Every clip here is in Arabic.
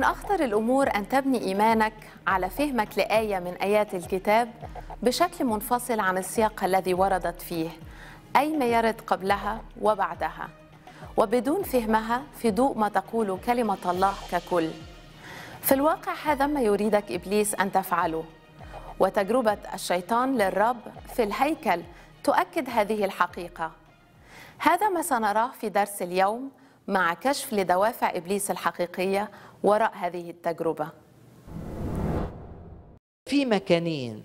من أخطر الأمور أن تبني إيمانك على فهمك لآية من آيات الكتاب بشكل منفصل عن السياق الذي وردت فيه أي ما يرد قبلها وبعدها وبدون فهمها في ضوء ما تقول كلمة الله ككل في الواقع هذا ما يريدك إبليس أن تفعله وتجربة الشيطان للرب في الهيكل تؤكد هذه الحقيقة هذا ما سنراه في درس اليوم مع كشف لدوافع إبليس الحقيقية وراء هذه التجربة في مكانين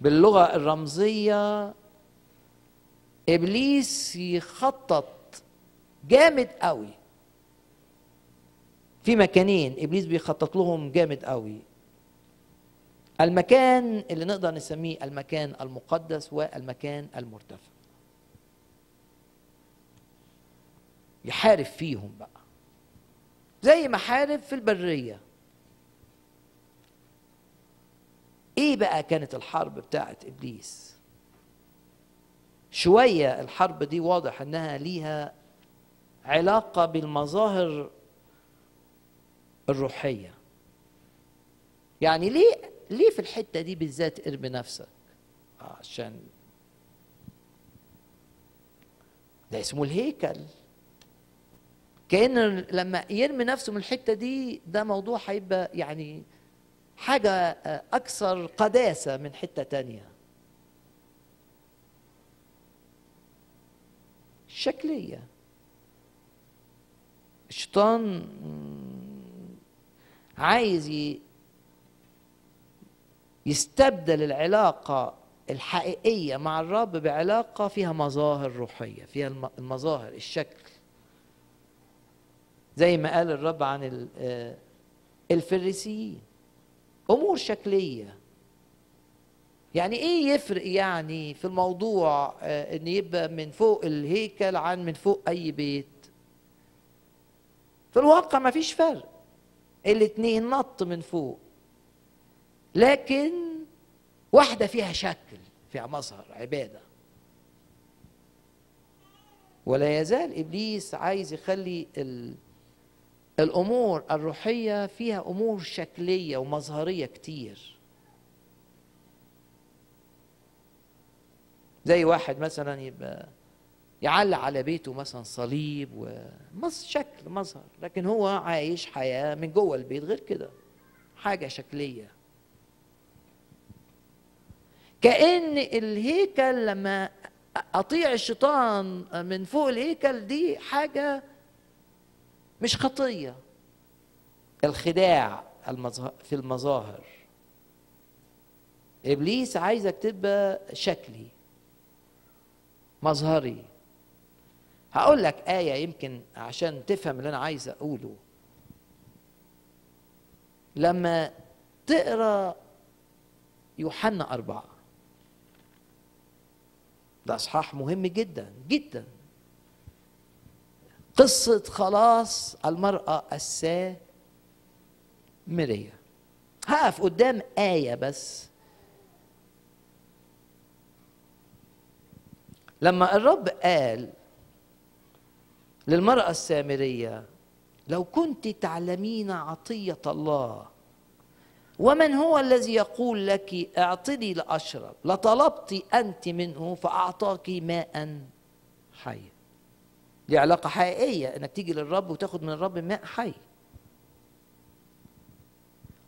باللغة الرمزية إبليس يخطط جامد قوي في مكانين إبليس بيخطط لهم جامد قوي المكان اللي نقدر نسميه المكان المقدس والمكان المرتفع يحارب فيهم بقى زي ما حارب في البريه ايه بقى كانت الحرب بتاعت ابليس شويه الحرب دي واضح انها ليها علاقه بالمظاهر الروحيه يعني ليه ليه في الحته دي بالذات ارمي نفسك عشان ده اسمه الهيكل كأن لما يرمي نفسه من الحتة دي ده موضوع هيبقى يعني حاجة آه، أكثر قداسة من حتة تانية شكلية الشيطان عايز يستبدل العلاقة الحقيقية مع الرب بعلاقة فيها مظاهر روحية فيها المظاهر الشكل زي ما قال الرب عن آه، الفريسيين امور شكليه يعني ايه يفرق يعني في الموضوع آه، ان يبقى من فوق الهيكل عن من فوق اي بيت في الواقع ما فيش فرق الاتنين نط من فوق لكن واحده فيها شكل فيها مظهر عباده ولا يزال ابليس عايز يخلي ال الامور الروحيه فيها امور شكليه ومظهريه كتير زي واحد مثلا يبقى يعلق على بيته مثلا صليب ومص شكل مظهر لكن هو عايش حياه من جوه البيت غير كده حاجه شكليه كأن الهيكل لما أطيع الشيطان من فوق الهيكل دي حاجة مش خطيه الخداع في المظاهر ابليس عايزك تبقى شكلي مظهري هقول لك ايه يمكن عشان تفهم اللي انا عايز اقوله لما تقرا يوحنا أربعة ده إصحاح مهم جدا جدا قصة خلاص المرأة السامرية هقف قدام آية بس لما الرب قال للمرأة السامرية لو كنت تعلمين عطية الله ومن هو الذي يقول لك اعطني لأشرب لطلبت أنت منه فأعطاك ماء حيا دي علاقة حقيقية انك تيجي للرب وتاخد من الرب ماء حي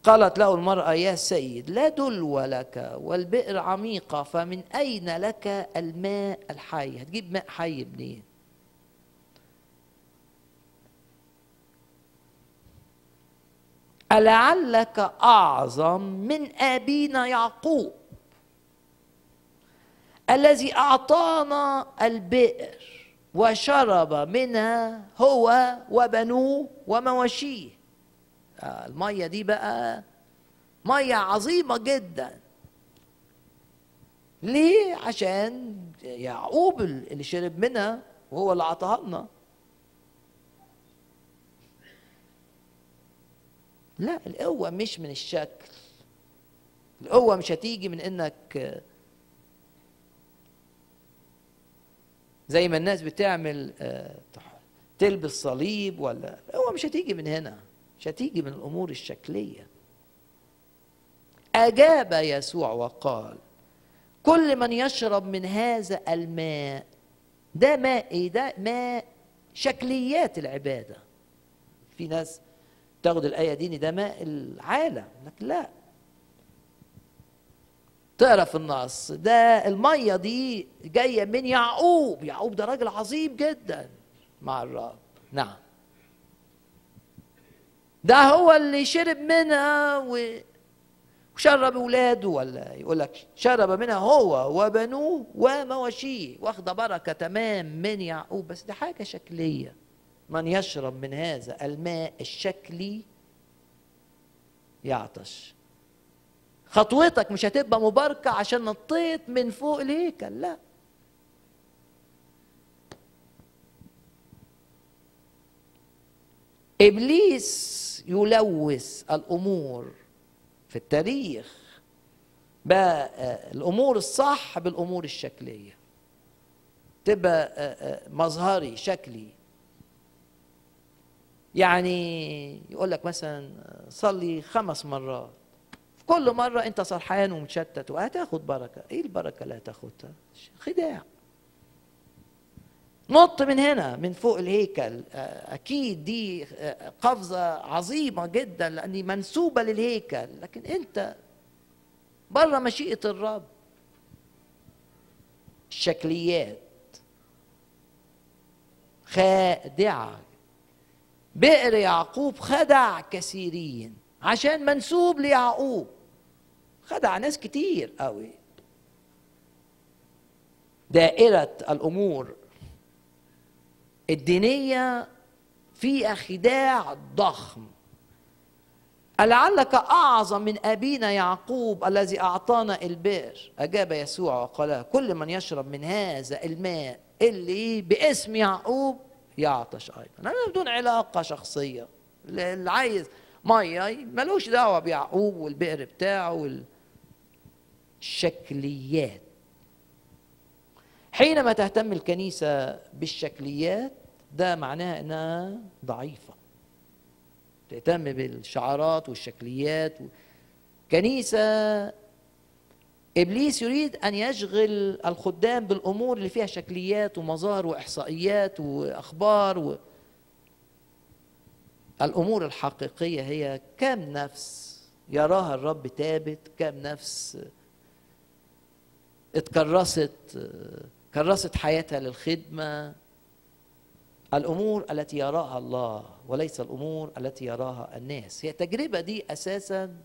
قالت له المرأة يا سيد لا دلو لك والبئر عميقة فمن أين لك الماء الحي هتجيب ماء حي منين ألعلك أعظم من أبينا يعقوب الذي أعطانا البئر وشرب منها هو وبنوه ومواشيه آه، المية دي بقى مية عظيمة جدا ليه عشان يعقوب اللي شرب منها وهو اللي عطاها لنا لا القوة مش من الشكل القوة مش هتيجي من انك زي ما الناس بتعمل آه، تلبس صليب ولا هو مش هتيجي من هنا مش هتيجي من الامور الشكليه اجاب يسوع وقال كل من يشرب من هذا الماء ده ماء ايه ده ماء شكليات العباده في ناس تاخد الايه دي ده ماء العالم لكن لا تقرا في النص ده الميه دي جايه من يعقوب يعقوب ده راجل عظيم جدا مع الرب نعم ده هو اللي شرب منها و... وشرب ولاده ولا يقول لك شرب منها هو وبنوه ومواشيه واخده بركه تمام من يعقوب بس دي حاجه شكليه من يشرب من هذا الماء الشكلي يعطش خطوتك مش هتبقى مباركة عشان نطيت من فوق الهيكل لا إبليس يلوث الأمور في التاريخ بقى آه، الأمور الصح بالأمور الشكلية تبقى آه، آه، مظهري شكلي يعني يقول لك مثلا صلي خمس مرات كل مرة أنت سرحان ومتشتت وهتاخد بركة إيه البركة اللي هتاخدها خداع نط من هنا من فوق الهيكل آه، أكيد دي آه، قفزة عظيمة جدا لأن منسوبة للهيكل لكن أنت بره مشيئة الرب الشكليات خادعة بئر يعقوب خدع كثيرين عشان منسوب ليعقوب خدع ناس كتير قوي دائرة الأمور الدينية فيها خداع ضخم لعلك أعظم من أبينا يعقوب الذي أعطانا البئر أجاب يسوع وقال كل من يشرب من هذا الماء اللي باسم يعقوب يعطش أيضا أنا بدون علاقة شخصية اللي عايز مية ملوش دعوة بيعقوب والبئر بتاعه وال... شكليات حينما تهتم الكنيسة بالشكليات ده معناها انها ضعيفة تهتم بالشعارات والشكليات كنيسة ابليس يريد ان يشغل الخدام بالامور اللي فيها شكليات ومظاهر واحصائيات واخبار و... الامور الحقيقيه هي كم نفس يراها الرب ثابت كم نفس اتكرست كرست حياتها للخدمه الامور التي يراها الله وليس الامور التي يراها الناس هي التجربه دي اساسا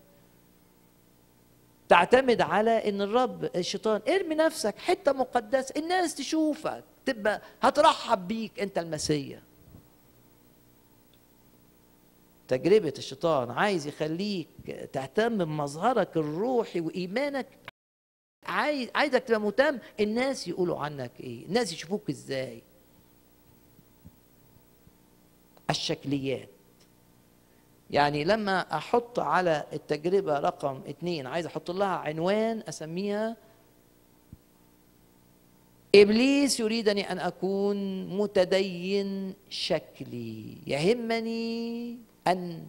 تعتمد على ان الرب الشيطان ارمي نفسك حته مقدسه الناس تشوفك تبقى هترحب بيك انت المسيا تجربة الشيطان عايز يخليك تهتم بمظهرك الروحي وإيمانك عايز عايزك تبقى مهتم الناس يقولوا عنك ايه الناس يشوفوك ازاي الشكليات يعني لما احط على التجربه رقم اتنين عايز احط لها عنوان اسميها ابليس يريدني ان اكون متدين شكلي يهمني ان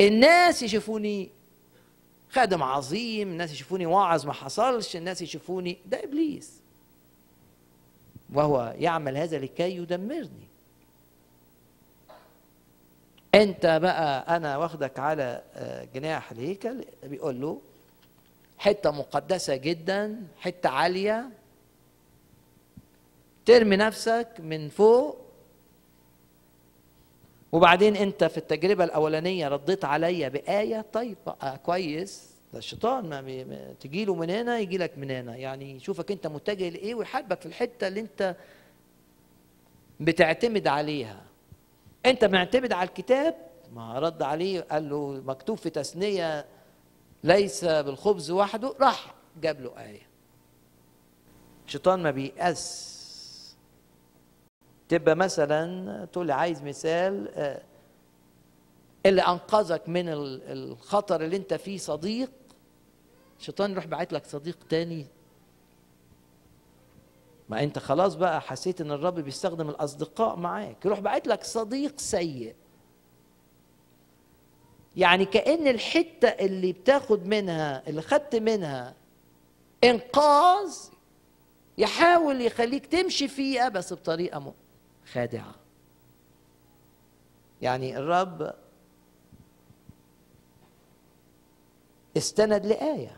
الناس يشوفوني خادم عظيم الناس يشوفوني واعظ ما حصلش الناس يشوفوني ده ابليس وهو يعمل هذا لكي يدمرني انت بقى انا واخدك على آه، جناح الهيكل بيقول له حته مقدسه جدا حته عاليه ترمي نفسك من فوق وبعدين انت في التجربه الاولانيه رديت عليا بايه طيب بقى آه، كويس ده الشيطان ما, تجي له من هنا يجي لك من هنا يعني يشوفك انت متجه لايه ويحاربك في الحته اللي انت بتعتمد عليها انت معتمد على الكتاب ما رد عليه قال له مكتوب في تثنيه ليس بالخبز وحده راح جاب له ايه الشيطان ما بيأس تبقى مثلا تقول لي عايز مثال آه، اللي انقذك من الخطر اللي انت فيه صديق الشيطان يروح باعت لك صديق تاني ما انت خلاص بقى حسيت ان الرب بيستخدم الاصدقاء معاك يروح باعت لك صديق سيء يعني كان الحته اللي بتاخد منها اللي خدت منها انقاذ يحاول يخليك تمشي فيها بس بطريقه خادعة يعني الرب استند لآية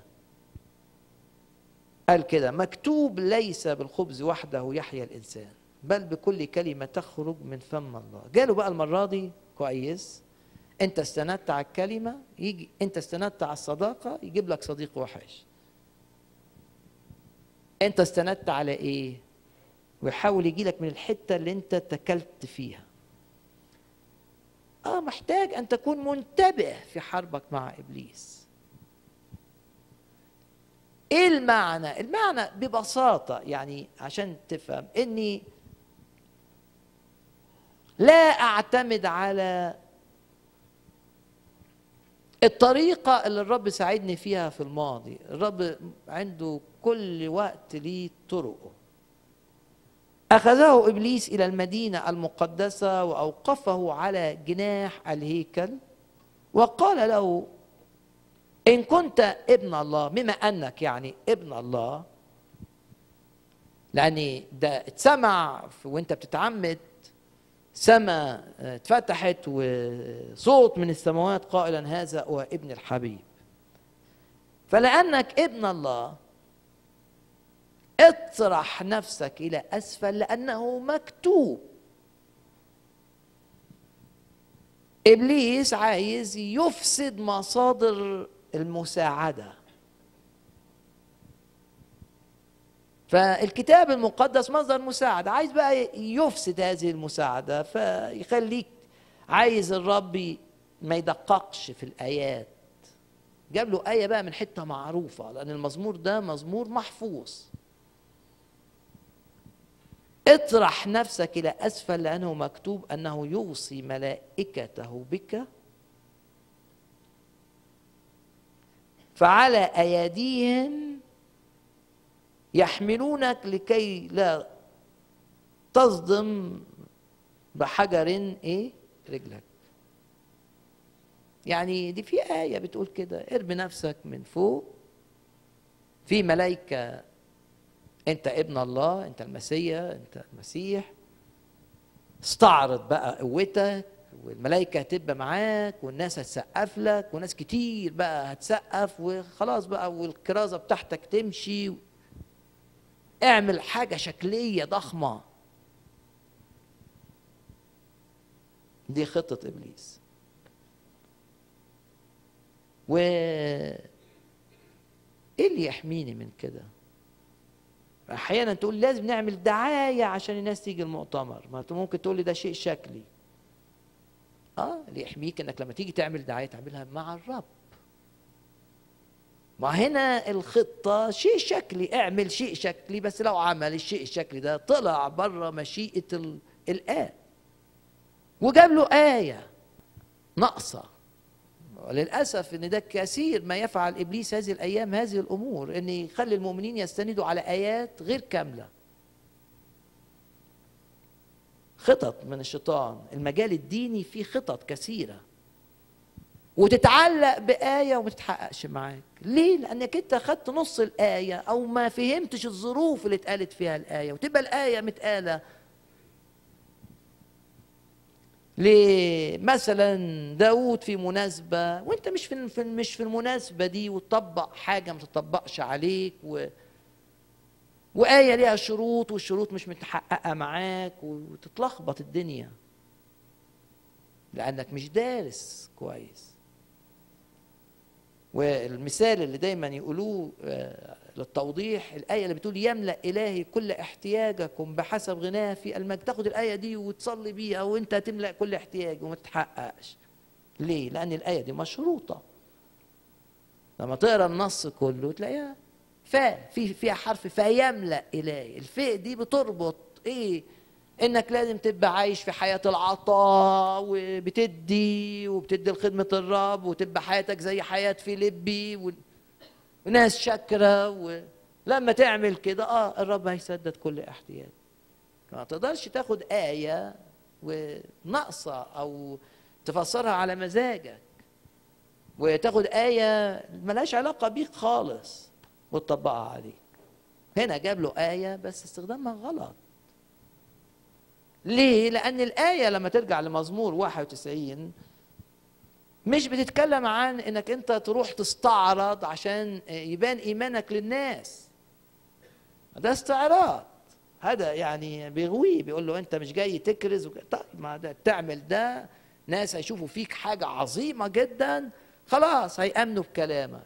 قال كده مكتوب ليس بالخبز وحده يحيا الإنسان بل بكل كلمة تخرج من فم الله جاله بقى المرة دي كويس انت استندت على الكلمة يجي انت استندت على الصداقة يجيب لك صديق وحش انت استندت على ايه ويحاول يجي لك من الحتة اللي أنت تكلت فيها آه محتاج أن تكون منتبه في حربك مع إبليس إيه المعنى؟ المعنى ببساطة يعني عشان تفهم إني لا أعتمد على الطريقة اللي الرب ساعدني فيها في الماضي الرب عنده كل وقت ليه طرقه أخذه إبليس إلى المدينة المقدسة وأوقفه على جناح الهيكل وقال له إن كنت ابن الله بما أنك يعني ابن الله لأن ده اتسمع وأنت بتتعمد سما اتفتحت وصوت من السماوات قائلا هذا هو ابن الحبيب فلأنك ابن الله اطرح نفسك الى اسفل لانه مكتوب ابليس عايز يفسد مصادر المساعده فالكتاب المقدس مصدر مساعدة عايز بقى يفسد هذه المساعدة فيخليك عايز الرب ما يدققش في الآيات جاب له آية بقى من حتة معروفة لأن المزمور ده مزمور محفوظ اطرح نفسك إلى أسفل لأنه مكتوب أنه يوصي ملائكته بك فعلى أيديهم يحملونك لكي لا تصدم بحجر ايه رجلك يعني دي في آية بتقول كده ارمي نفسك من فوق في ملائكة انت ابن الله انت المسيا انت المسيح استعرض بقى قوتك والملائكه هتبقى معاك والناس هتسقف لك وناس كتير بقى هتسقف وخلاص بقى والكرازه بتاعتك تمشي اعمل حاجه شكليه ضخمه دي خطه ابليس و ايه اللي يحميني من كده احيانا تقول لازم نعمل دعايه عشان الناس تيجي المؤتمر ما ممكن تقول لي ده شيء شكلي اه اللي يحميك انك لما تيجي تعمل دعايه تعملها مع الرب ما هنا الخطة شيء شكلي اعمل شيء شكلي بس لو عمل الشيء الشكلي ده طلع بره مشيئة الآب وجاب له آية ناقصة للأسف أن ده كثير ما يفعل إبليس هذه الأيام هذه الأمور أن يخلي المؤمنين يستندوا على آيات غير كاملة خطط من الشيطان المجال الديني فيه خطط كثيرة وتتعلق بآية وما تتحققش معاك ليه؟ لأنك أنت خدت نص الآية أو ما فهمتش الظروف اللي اتقالت فيها الآية وتبقى الآية متقالة لمثلا داود في مناسبة وانت مش في مش في المناسبة دي وتطبق حاجة ما تطبقش عليك و وآية ليها شروط والشروط مش متحققة معاك وتتلخبط الدنيا لأنك مش دارس كويس والمثال اللي دايما يقولوه آه، للتوضيح الآية اللي بتقول يملأ إلهي كل احتياجكم بحسب غناه في المجد تاخد الآية دي وتصلي بيها وأنت تملا كل احتياج وما تتحققش ليه؟ لأن الآية دي مشروطة لما تقرا النص كله تلاقيها ف في فيها حرف فيملأ إلهي الفاء دي بتربط إيه؟ انك لازم تبقى عايش في حياه العطاء وبتدي وبتدي لخدمه الرب وتبقى حياتك زي حياه فيليبي وناس شاكره ولما تعمل كده اه الرب هيسدد كل احتياج ما تقدرش تاخد ايه وناقصه او تفسرها على مزاجك وتاخد آية ملهاش علاقة بيك خالص وتطبقها عليك هنا جاب له آية بس استخدامها غلط ليه؟ لأن الآية لما ترجع لمزمور 91 مش بتتكلم عن انك انت تروح تستعرض عشان يبان ايمانك للناس ده استعراض هذا يعني بيغويه بيقول له انت مش جاي تكرز وك... طيب ما ده تعمل ده ناس هيشوفوا فيك حاجه عظيمه جدا خلاص هيامنوا بكلامك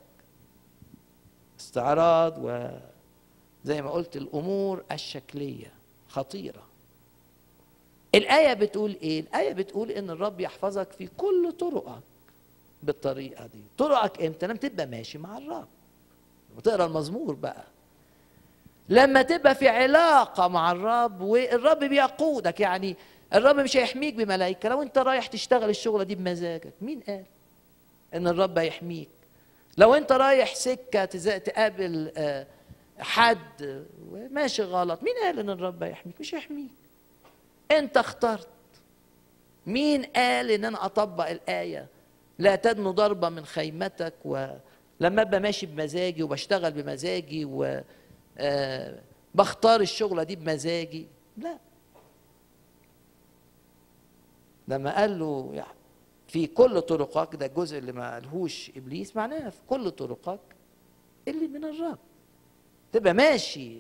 استعراض وزي ما قلت الامور الشكليه خطيره الآية بتقول إيه؟ الآية بتقول إن الرب يحفظك في كل طرقك بالطريقة دي طرقك إمتى؟ لما تبقى ماشي مع الرب وتقرا المزمور بقى لما تبقى في علاقة مع الرب والرب بيقودك يعني الرب مش هيحميك بملائكة لو أنت رايح تشتغل الشغلة دي بمزاجك مين قال إن الرب هيحميك لو أنت رايح سكة تقابل آه، حد ماشي غلط مين قال إن الرب هيحميك مش هيحميك انت اخترت مين قال ان انا اطبق الايه لا تدنو ضربه من خيمتك ولما ابقى ماشي بمزاجي وبشتغل بمزاجي و آه، بختار الشغله دي بمزاجي لا لما قال له يعني في كل طرقك ده الجزء اللي ما قالهوش ابليس معناها في كل طرقك اللي من الرب تبقى ماشي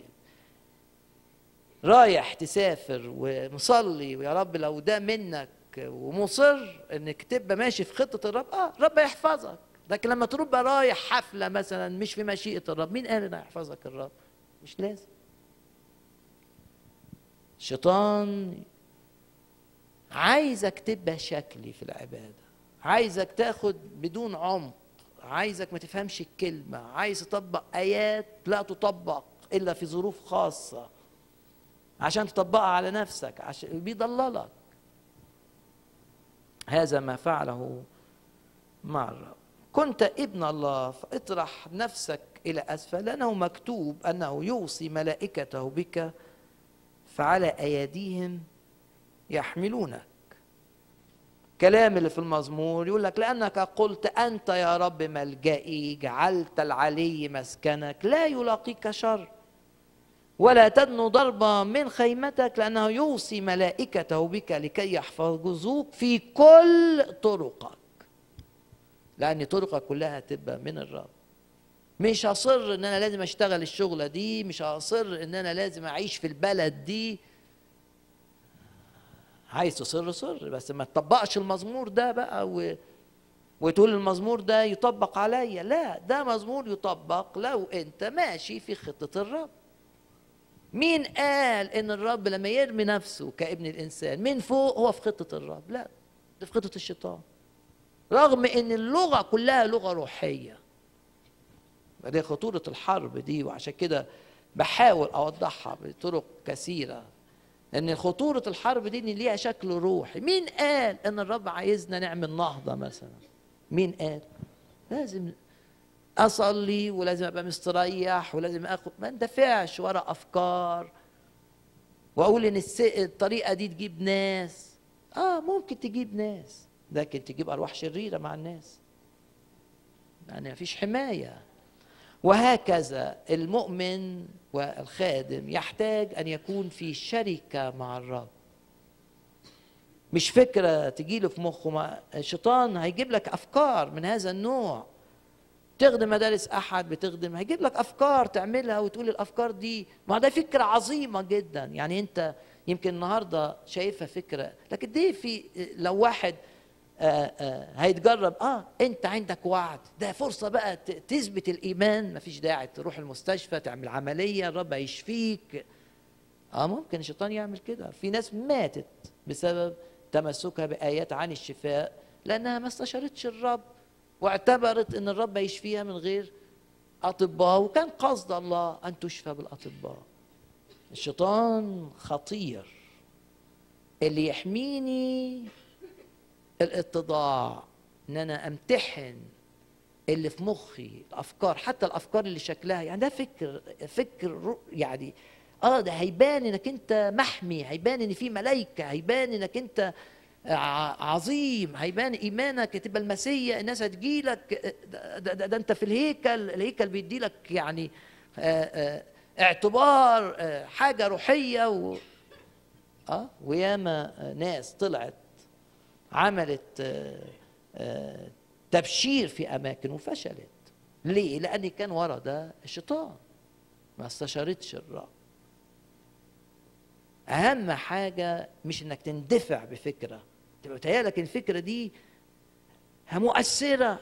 رايح تسافر ومصلي ويا رب لو ده منك ومصر انك تبقى ماشي في خطه الرب اه رب يحفظك لكن لما تروح بقى رايح حفله مثلا مش في مشيئه الرب مين قال ان هيحفظك الرب مش لازم الشيطان عايزك تبقى شكلي في العباده عايزك تاخد بدون عمق عايزك ما تفهمش الكلمه عايز تطبق ايات لا تطبق الا في ظروف خاصه عشان تطبقها على نفسك عشان بيضللك هذا ما فعله مع الرب كنت ابن الله فاطرح نفسك إلى أسفل لأنه مكتوب أنه يوصي ملائكته بك فعلى أيديهم يحملونك كلام اللي في المزمور يقول لك لأنك قلت أنت يا رب ملجئي جعلت العلي مسكنك لا يلاقيك شر ولا تدن ضربة من خيمتك لأنه يوصي ملائكته بك لكي يحفظوك في كل طرقك لأن طرقك كلها تبقى من الرب مش هصر ان انا لازم اشتغل الشغلة دي مش هصر ان انا لازم اعيش في البلد دي عايز تصر صر بس ما تطبقش المزمور ده بقى و... وتقول المزمور ده يطبق عليا لا ده مزمور يطبق لو انت ماشي في خطة الرب مين قال ان الرب لما يرمي نفسه كابن الانسان من فوق هو في خطه الرب لا ده في خطه الشيطان رغم ان اللغه كلها لغه روحيه دي خطوره الحرب دي وعشان كده بحاول اوضحها بطرق كثيره ان خطوره الحرب دي ان ليها شكل روحي مين قال ان الرب عايزنا نعمل نهضه مثلا مين قال لازم اصلي ولازم ابقى مستريح ولازم اخد ما اندفعش ورا افكار واقول ان الطريقه دي تجيب ناس اه ممكن تجيب ناس لكن تجيب ارواح شريره مع الناس يعني مفيش حمايه وهكذا المؤمن والخادم يحتاج ان يكون في شركه مع الرب مش فكره تجيله في مخه الشيطان هيجيب لك افكار من هذا النوع تخدم مدارس احد بتخدم هيجيب لك افكار تعملها وتقول الافكار دي ما ده فكره عظيمه جدا يعني انت يمكن النهارده شايفها فكره لكن دي إيه في لو واحد آآ آه، آآ آه، هيتجرب اه انت عندك وعد ده فرصه بقى تثبت الايمان مفيش داعي تروح المستشفى تعمل عمليه الرب يشفيك اه ممكن الشيطان يعمل كده في ناس ماتت بسبب تمسكها بايات عن الشفاء لانها ما استشارتش الرب واعتبرت ان الرب يشفيها من غير اطباء وكان قصد الله ان تشفى بالاطباء الشيطان خطير اللي يحميني الاتضاع ان انا امتحن اللي في مخي الافكار حتى الافكار اللي شكلها يعني ده فكر فكر يعني اه ده هيبان انك انت محمي هيبان ان في ملائكه هيبان انك انت عظيم هيبان ايمانك تبقى المسيح الناس هتجيلك ده, ده, ده انت في الهيكل الهيكل بيديلك يعني آه، آه، اعتبار آه، حاجه روحيه و اه وياما ناس طلعت عملت تبشير في اماكن وفشلت ليه لان كان ورا ده الشيطان ما استشارتش الرب اهم حاجه مش انك تندفع بفكره انت متهيألك الفكره دي مؤثره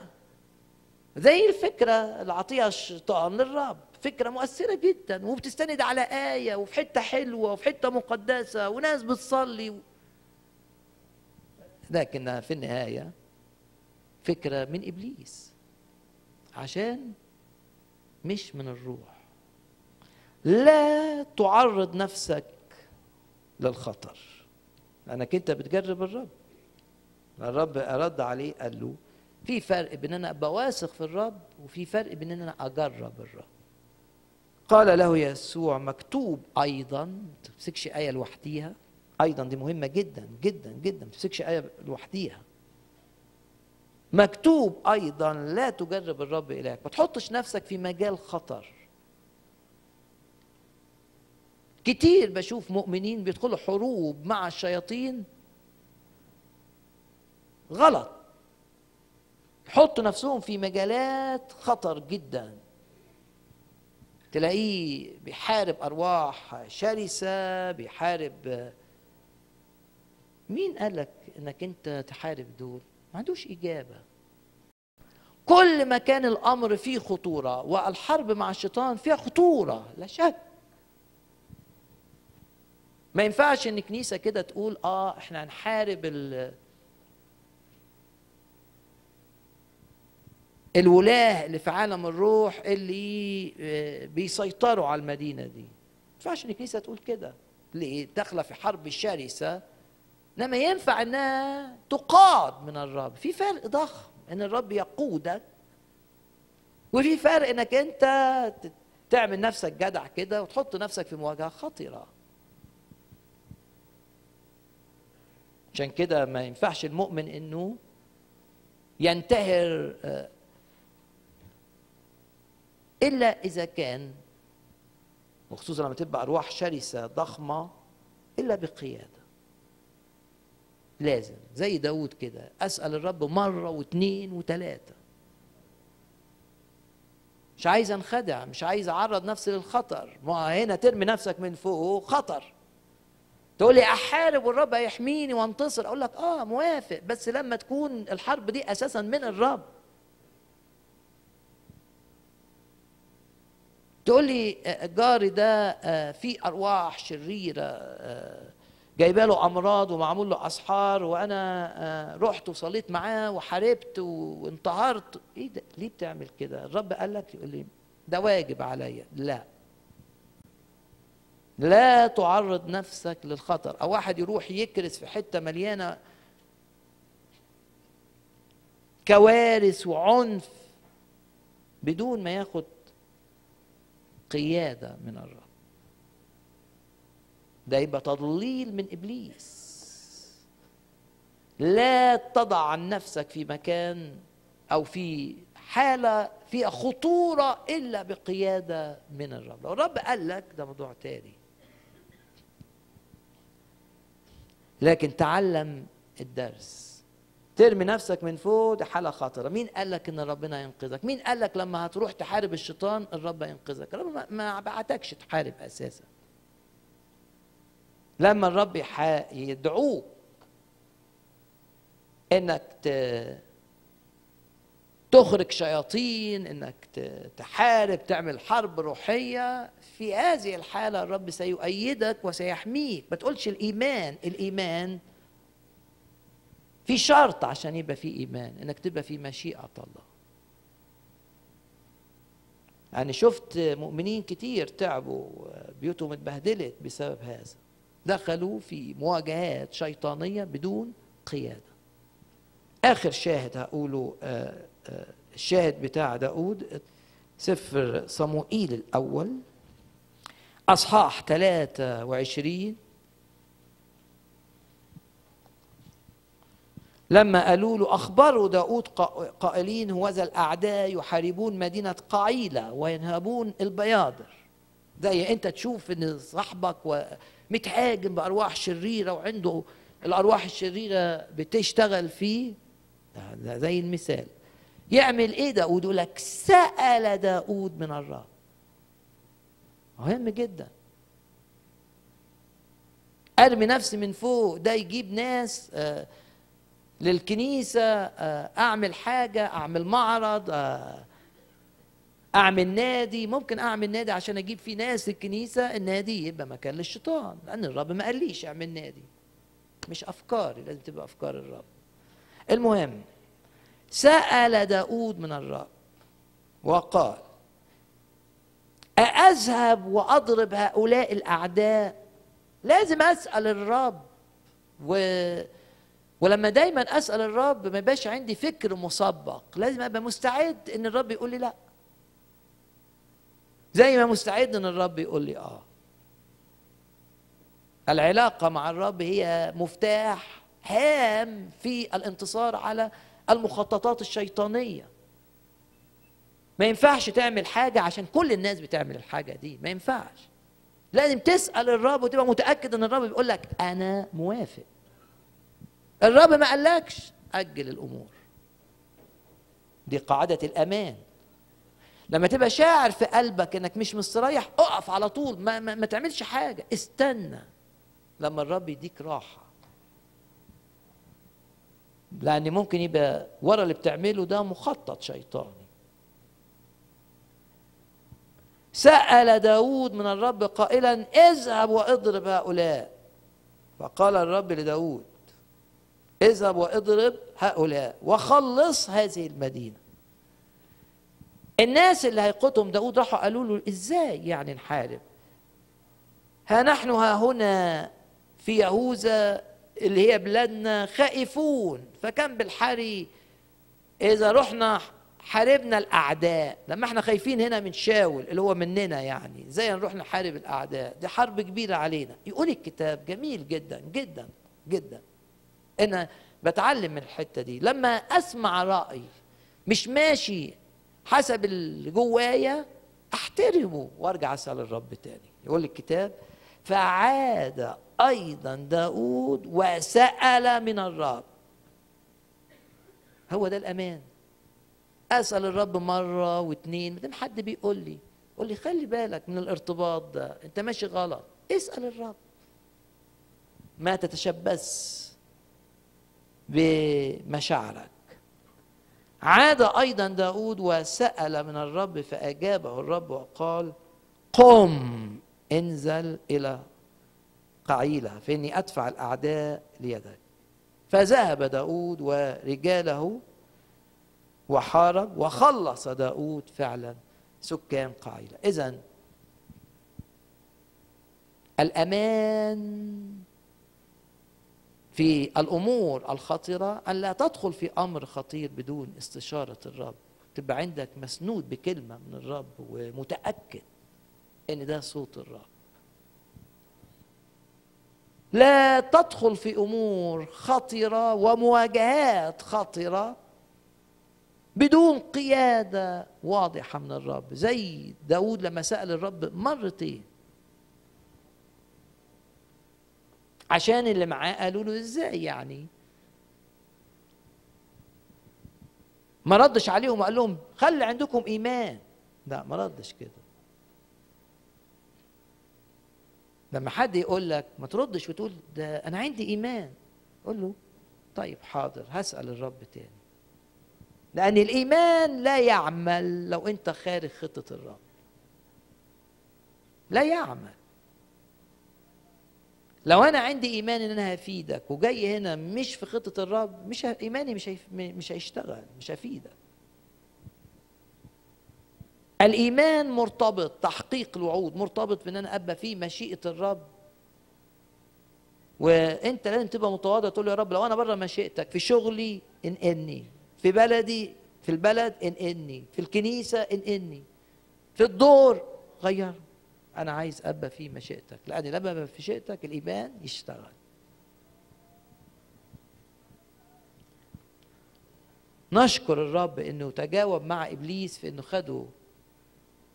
زي الفكره اللي عطيها الشيطان للرب فكره مؤثره جدا وبتستند على ايه وفي حته حلوه وفي حته مقدسه وناس بتصلي و... لكنها في النهايه فكره من ابليس عشان مش من الروح لا تعرض نفسك للخطر لانك انت بتجرب الرب الرب رد عليه قال له في فرق بين ان ابقى واثق في الرب وفي فرق بين ان انا اجرب الرب قال له يسوع مكتوب ايضا ما تمسكش ايه لوحديها ايضا دي مهمه جدا جدا جدا ما تمسكش ايه لوحديها مكتوب ايضا لا تجرب الرب الهك ما تحطش نفسك في مجال خطر كتير بشوف مؤمنين بيدخلوا حروب مع الشياطين غلط حطوا نفسهم في مجالات خطر جدا تلاقيه بيحارب ارواح شرسه بيحارب مين قالك انك انت تحارب دول ما عندوش اجابه كل ما كان الامر فيه خطوره والحرب مع الشيطان فيها خطوره لا شك ما ينفعش ان الكنيسه كده تقول اه احنا هنحارب الولاه اللي في عالم الروح اللي آه، بيسيطروا على المدينه دي ما ينفعش الكنيسه تقول كده اللي داخله في حرب شرسه انما ينفع انها تقاد من الرب في فرق ضخم ان الرب يقودك وفي فرق انك انت تعمل نفسك جدع كده وتحط نفسك في مواجهه خطيره عشان كده ما ينفعش المؤمن انه ينتهر آه، إلا إذا كان وخصوصا لما تبقى أرواح شرسة ضخمة إلا بقيادة لازم زي داود كده أسأل الرب مرة واثنين وثلاثة مش عايز انخدع مش عايز اعرض نفسي للخطر ما هنا ترمي نفسك من فوق خطر تقول لي احارب والرب هيحميني وانتصر اقول لك اه موافق بس لما تكون الحرب دي اساسا من الرب تقول لي آه، جاري ده آه، في ارواح شريره آه، جايبه له امراض ومعمول له اسحار وانا رحت وصليت معاه وحاربت وانتهرت ايه ده ليه بتعمل كده الرب قال لك يقول لي ده واجب عليا لا لا تعرض نفسك للخطر او واحد يروح يكرس في حته مليانه كوارث وعنف بدون ما ياخد قيادة من الرب ده يبقى تضليل من إبليس لا تضع عن نفسك في مكان أو في حالة فيها خطورة إلا بقيادة من الرب لو الرب قال لك ده موضوع تاني لكن تعلم الدرس ترمي نفسك من فوق دي حاله خطره مين قال لك ان ربنا ينقذك مين قال لك لما هتروح تحارب الشيطان الرب ينقذك الرب ما بعتكش تحارب اساسا لما الرب يدعوك انك تخرج شياطين انك تحارب تعمل حرب روحيه في هذه الحاله الرب سيؤيدك وسيحميك ما تقولش الايمان الايمان في شرط عشان يبقى في ايمان انك تبقى في مشيئه الله يعني شفت مؤمنين كتير تعبوا بيوتهم اتبهدلت بسبب هذا دخلوا في مواجهات شيطانيه بدون قياده اخر شاهد هقوله آه، آه، الشاهد بتاع داود سفر صموئيل الاول اصحاح 23 لما قالوا له أخبروا داود قائلين هوذا الأعداء يحاربون مدينة قعيلة وينهبون ده زي يعني أنت تشوف إن صاحبك متهاجم بأرواح شريرة وعنده الأرواح الشريرة بتشتغل فيه ده زي المثال يعمل إيه داود يقول لك سأل داود من الرب مهم جدا ارمي نفسي من فوق ده يجيب ناس آه للكنيسة آه، أعمل حاجة أعمل معرض آه، أعمل نادي ممكن أعمل نادي عشان أجيب فيه ناس الكنيسة النادي يبقى مكان للشيطان لأن الرب ما قاليش أعمل نادي مش أفكاري لازم تبقى أفكار الرب المهم سأل داود من الرب وقال أذهب وأضرب هؤلاء الأعداء لازم أسأل الرب و ولما دايما اسال الرب ما يبقاش عندي فكر مسبق لازم ابقى مستعد ان الرب يقول لي لا زي ما مستعد ان الرب يقول لي اه العلاقه مع الرب هي مفتاح هام في الانتصار على المخططات الشيطانيه ما ينفعش تعمل حاجه عشان كل الناس بتعمل الحاجه دي ما ينفعش لازم تسال الرب وتبقى متاكد ان الرب بيقول لك انا موافق الرب ما قالكش أجل الأمور دي قاعدة الأمان لما تبقى شاعر في قلبك انك مش مستريح اقف على طول ما, ما, ما تعملش حاجه استنى لما الرب يديك راحه لان ممكن يبقى ورا اللي بتعمله ده مخطط شيطاني سأل داود من الرب قائلا اذهب واضرب هؤلاء فقال الرب لداود اذهب واضرب هؤلاء وخلص هذه المدينه الناس اللي هيقتهم داود راحوا قالوا له ازاي يعني نحارب ها نحن ها هنا في يهوذا اللي هي بلادنا خائفون فكان بالحري اذا رحنا حاربنا الاعداء لما احنا خايفين هنا من شاول اللي هو مننا يعني ازاي نروح نحارب الاعداء دي حرب كبيره علينا يقول الكتاب جميل جدا جدا جدا انا بتعلم من الحته دي لما اسمع راي مش ماشي حسب اللي جوايا احترمه وارجع اسال الرب تاني يقول الكتاب فعاد ايضا داود وسال من الرب هو ده الامان اسال الرب مره واتنين دام حد بيقول لي قول لي خلي بالك من الارتباط ده انت ماشي غلط اسال الرب ما تتشبث بمشاعرك عاد أيضا داود وسأل من الرب فأجابه الرب وقال قم انزل إلى قعيلة فإني أدفع الأعداء ليدك فذهب داود ورجاله وحارب وخلص داود فعلا سكان قعيلة إذا الأمان في الامور الخطره ان لا تدخل في امر خطير بدون استشاره الرب تبقى عندك مسنود بكلمه من الرب ومتاكد ان ده صوت الرب لا تدخل في امور خطره ومواجهات خطره بدون قياده واضحه من الرب زي داود لما سال الرب مرتين عشان اللي معاه قالوا له ازاي يعني ما ردش عليهم وقال لهم خلي عندكم ايمان لا ما ردش كده لما حد يقول لك ما تردش وتقول ده انا عندي ايمان قول له طيب حاضر هسال الرب تاني لان الايمان لا يعمل لو انت خارج خطه الرب لا يعمل لو انا عندي ايمان ان انا هفيدك وجاي هنا مش في خطه الرب مش ايماني مش مش هيشتغل مش هفيدك الايمان مرتبط تحقيق الوعود مرتبط بان انا ابقى في مشيئه الرب وانت لازم تبقى متواضع تقول يا رب لو انا بره مشيئتك في شغلي اني في بلدي في البلد اني في الكنيسه اني في الدور غير انا عايز ابقى في مشيئتك لان لما ابقى في مشيئتك الايمان يشتغل نشكر الرب انه تجاوب مع ابليس في انه خده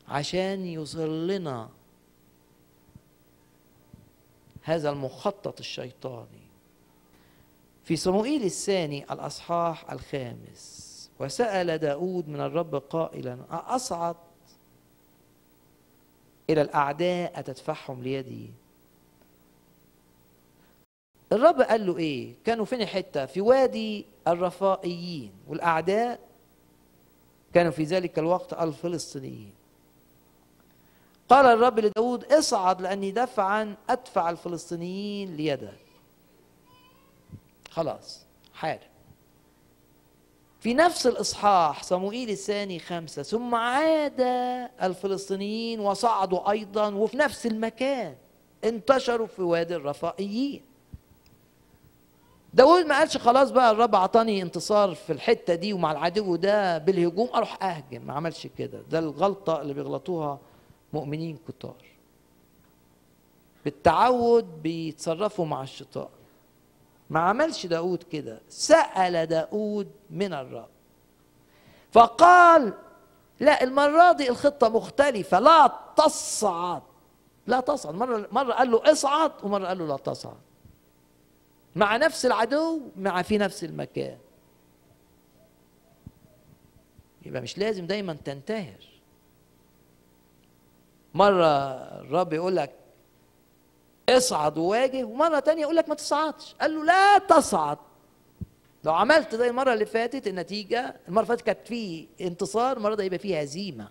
عشان يظهر لنا هذا المخطط الشيطاني في صموئيل الثاني الأصحاح الخامس وسأل داود من الرب قائلا أصعد إلى الأعداء أتدفعهم ليدي الرب قال له إيه كانوا فين حته في وادي الرفائيين والأعداء كانوا في ذلك الوقت الفلسطينيين قال الرب لداود اصعد لأني دفعا أدفع الفلسطينيين ليدك خلاص حارب في نفس الإصحاح صموئيل الثاني خمسة ثم عاد الفلسطينيين وصعدوا أيضا وفي نفس المكان انتشروا في وادي الرفائيين داود ما قالش خلاص بقى الرب عطاني انتصار في الحته دي ومع العدو ده بالهجوم اروح اهجم ما عملش كده ده الغلطه اللي بيغلطوها مؤمنين كتار بالتعود بيتصرفوا مع الشيطان ما عملش داود كده سأل داود من الرب فقال لا المرة دي الخطة مختلفة لا تصعد لا تصعد مرة, مرة قال له اصعد ومرة قال له لا تصعد مع نفس العدو مع في نفس المكان يبقى مش لازم دايما تنتهر مرة الرب يقول لك اصعد وواجه ومرة تانية يقول لك ما تصعدش قال له لا تصعد لو عملت زي المرة اللي فاتت النتيجة المرة اللي فاتت كانت فيه انتصار المرة دي يبقى فيه هزيمة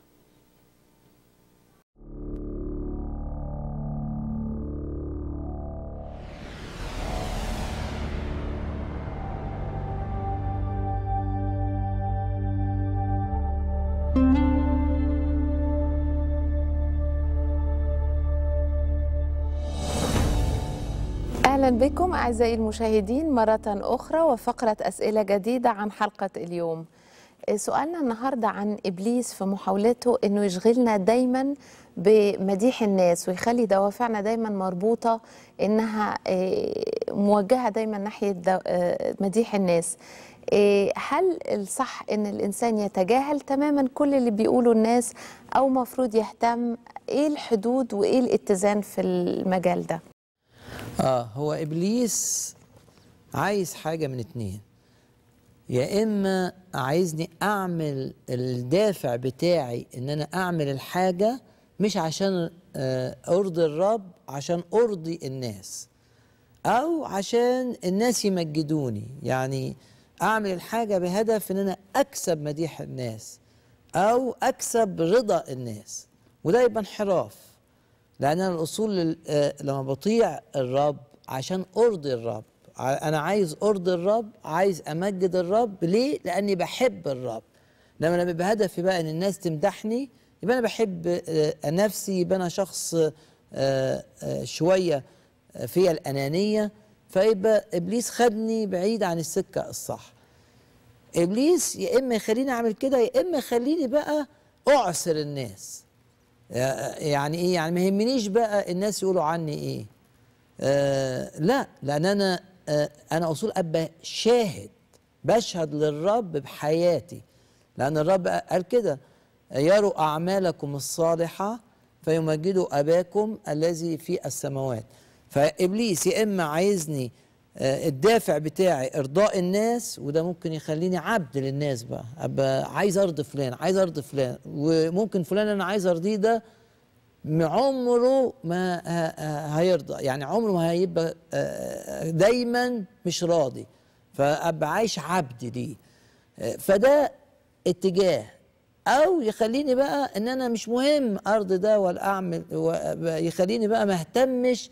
اهلا بكم اعزائي المشاهدين مره اخرى وفقره اسئله جديده عن حلقه اليوم سؤالنا النهارده عن ابليس في محاولته انه يشغلنا دايما بمديح الناس ويخلي دوافعنا دايما مربوطه انها آه، موجهه دايما ناحيه آه، مديح الناس آه، هل الصح ان الانسان يتجاهل تماما كل اللي بيقوله الناس او مفروض يهتم ايه الحدود وايه الاتزان في المجال ده اه هو ابليس عايز حاجه من اتنين يا اما عايزني اعمل الدافع بتاعي ان انا اعمل الحاجه مش عشان آه، ارضي الرب عشان ارضي الناس او عشان الناس يمجدوني يعني اعمل الحاجه بهدف ان انا اكسب مديح الناس او اكسب رضا الناس وده يبقى انحراف لأن أنا الأصول آه، لما بطيع الرب عشان أرضي الرب أنا عايز أرضي الرب عايز أمجد الرب ليه؟ لأني بحب الرب لما أنا بهدفي هدفي بقى إن الناس تمدحني يبقى أنا بحب آه، نفسي يبقى أنا شخص آه، شوية فيا الأنانية فيبقى إبليس خدني بعيد عن السكة الصح إبليس يا إما يخليني أعمل كده يا إما يخليني بقى أعسر الناس آه، يعني ايه يعني ما يهمنيش بقى الناس يقولوا عني ايه آه لا لان انا آه انا اصول ابقى شاهد بشهد للرب بحياتي لان الرب قال كده يروا اعمالكم الصالحه فيمجدوا اباكم الذي في السماوات فابليس يا اما عايزني آه، الدافع بتاعي ارضاء الناس وده ممكن يخليني عبد للناس بقى ابقى عايز ارضي فلان عايز ارضي فلان وممكن فلان انا عايز ارضيه ده عمره ما هيرضى يعني عمره ما هيبقى آه، دايما مش راضي فابقى عايش عبد ليه آه، فده اتجاه او يخليني بقى ان انا مش مهم ارض ده ولا اعمل يخليني بقى ما اهتمش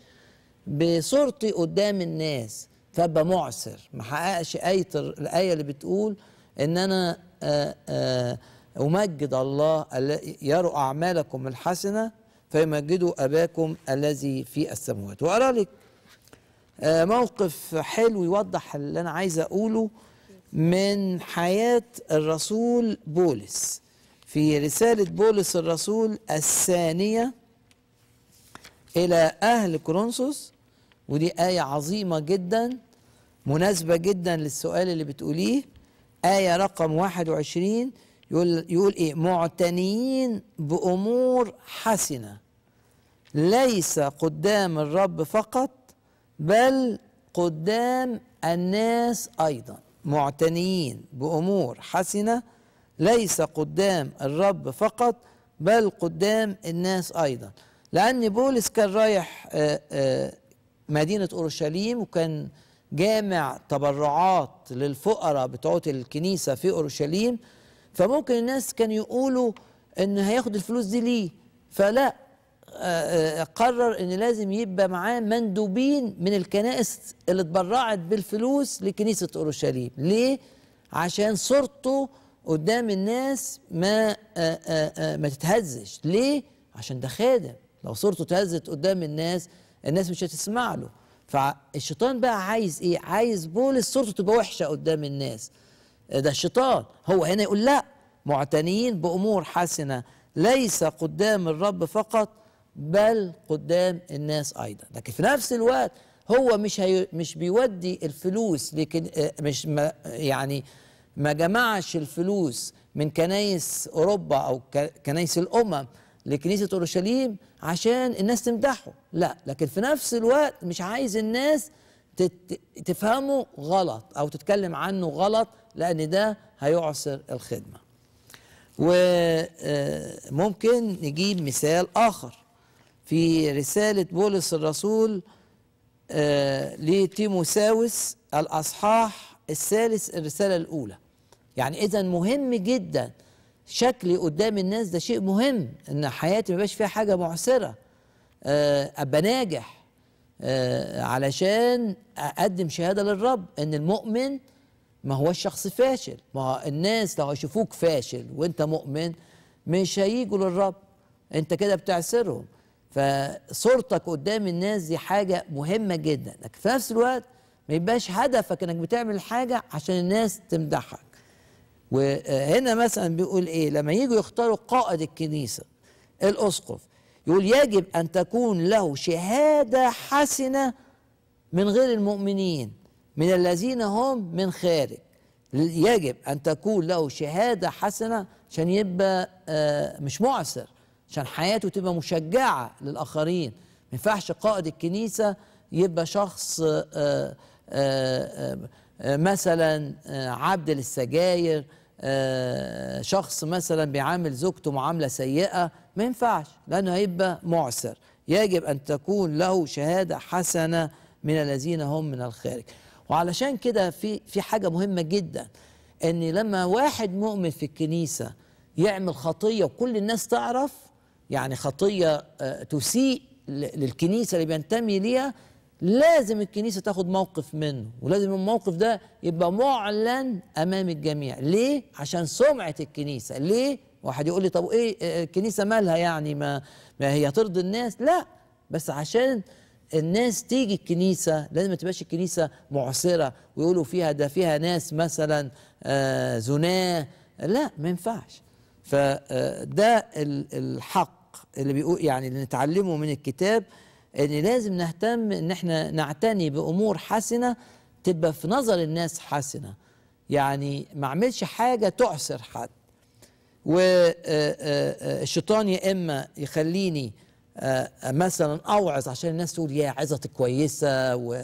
بصورتي قدام الناس فابقى معسر ما حققش آية الآية اللي بتقول إن أنا أمجد الله يرى أعمالكم الحسنة فيمجدوا أباكم الذي في السماوات وأرى لك موقف حلو يوضح اللي أنا عايز أقوله من حياة الرسول بولس في رسالة بولس الرسول الثانية إلى أهل كورنثوس ودي آية عظيمة جدا مناسبة جدا للسؤال اللي بتقوليه آية رقم 21 يقول, يقول إيه معتنيين بأمور حسنة ليس قدام الرب فقط بل قدام الناس أيضا معتنيين بأمور حسنة ليس قدام الرب فقط بل قدام الناس أيضا لأن بولس كان رايح آه، آه، مدينة أورشليم وكان جامع تبرعات للفقراء بتوعت الكنيسة في أورشليم فممكن الناس كانوا يقولوا إن هياخد الفلوس دي ليه فلا آه، آه، قرر إن لازم يبقى معاه مندوبين من الكنائس اللي اتبرعت بالفلوس لكنيسة أورشليم ليه؟ عشان صورته قدام الناس ما آه، ما تتهزش ليه؟ عشان ده خادم لو صورته اتهزت قدام الناس الناس مش هتسمع له فالشيطان بقى عايز ايه عايز بولس صورته تبقى وحشه قدام الناس آه، ده الشيطان هو هنا يقول لا معتنيين بامور حسنه ليس قدام الرب فقط بل قدام الناس ايضا لكن في نفس الوقت هو مش هي مش بيودي الفلوس لكن آه، مش ما يعني ما جمعش الفلوس من كنايس اوروبا او كنايس الامم لكنيسه اورشليم عشان الناس تمدحه لا لكن في نفس الوقت مش عايز الناس تفهمه غلط او تتكلم عنه غلط لان ده هيعسر الخدمه وممكن آه، نجيب مثال اخر في رساله بولس الرسول آه، لتيموساوس الاصحاح الثالث الرساله الاولى يعني اذا مهم جدا شكلي قدام الناس ده شيء مهم ان حياتي ما يبقاش فيها حاجه معسره آه، ابقى ناجح آه، علشان اقدم شهاده للرب ان المؤمن ما هو الشخص فاشل ما الناس لو يشوفوك فاشل وانت مؤمن مش هيجوا للرب انت كده بتعسرهم فصورتك قدام الناس دي حاجه مهمه جدا لكن في نفس الوقت ما يبقاش هدفك انك بتعمل حاجه عشان الناس تمدحك وهنا مثلا بيقول ايه لما يجوا يختاروا قائد الكنيسه الاسقف يقول يجب ان تكون له شهاده حسنه من غير المؤمنين من الذين هم من خارج يجب ان تكون له شهاده حسنه عشان يبقى آه، مش معسر عشان حياته تبقى مشجعه للاخرين ما ينفعش قائد الكنيسه يبقى شخص آآ آه، آآ آه، آه، مثلا آه، عبد للسجاير آه، شخص مثلا بيعامل زوجته معاملة سيئة ما ينفعش لأنه هيبقى معسر يجب أن تكون له شهادة حسنة من الذين هم من الخارج وعلشان كده في في حاجة مهمة جدا إن لما واحد مؤمن في الكنيسة يعمل خطية وكل الناس تعرف يعني خطية تسيء للكنيسة اللي بينتمي ليها لازم الكنيسه تاخد موقف منه ولازم الموقف ده يبقى معلن امام الجميع ليه عشان سمعه الكنيسه ليه واحد يقول لي طب ايه, إيه، الكنيسه مالها يعني ما, ما هي ترضي الناس لا بس عشان الناس تيجي الكنيسة لازم ما تبقاش الكنيسة معسرة ويقولوا فيها ده فيها ناس مثلا آه، زناة لا ما ينفعش فده آه، الحق اللي بيقول يعني اللي نتعلمه من الكتاب ان لازم نهتم ان احنا نعتني بامور حسنه تبقى في نظر الناس حسنه يعني ما اعملش حاجه تعسر حد والشيطان آه، آه، آه، يا اما يخليني مثلا اوعظ عشان الناس تقول يا عظتك كويسه او